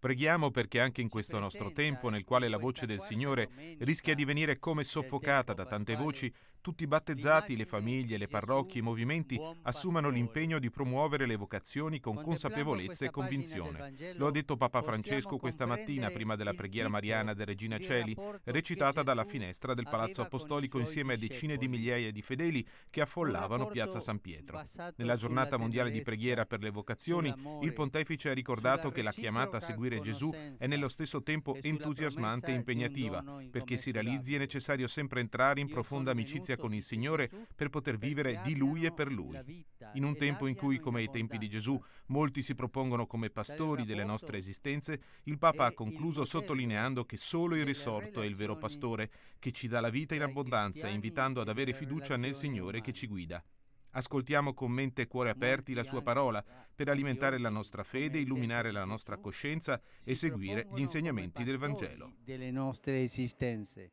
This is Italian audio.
Preghiamo perché anche in questo nostro tempo, nel quale la voce del Signore rischia di venire come soffocata da tante voci, tutti i battezzati, le famiglie, le parrocchie, i movimenti assumano l'impegno di promuovere le vocazioni con consapevolezza e convinzione. Lo ha detto Papa Francesco questa mattina prima della preghiera mariana del Regina Celi, recitata dalla finestra del Palazzo Apostolico insieme a decine di migliaia di fedeli che affollavano Piazza San Pietro. Nella giornata mondiale di preghiera per le vocazioni, il pontefice ha ricordato che la chiamata a seguire seguire Gesù è nello stesso tempo entusiasmante e impegnativa. Perché si realizzi è necessario sempre entrare in profonda amicizia con il Signore per poter vivere di Lui e per Lui. In un tempo in cui, come ai tempi di Gesù, molti si propongono come pastori delle nostre esistenze, il Papa ha concluso sottolineando che solo il risorto è il vero pastore, che ci dà la vita in abbondanza, invitando ad avere fiducia nel Signore che ci guida. Ascoltiamo con mente e cuore aperti la sua parola per alimentare la nostra fede, illuminare la nostra coscienza e seguire gli insegnamenti del Vangelo. Delle nostre esistenze.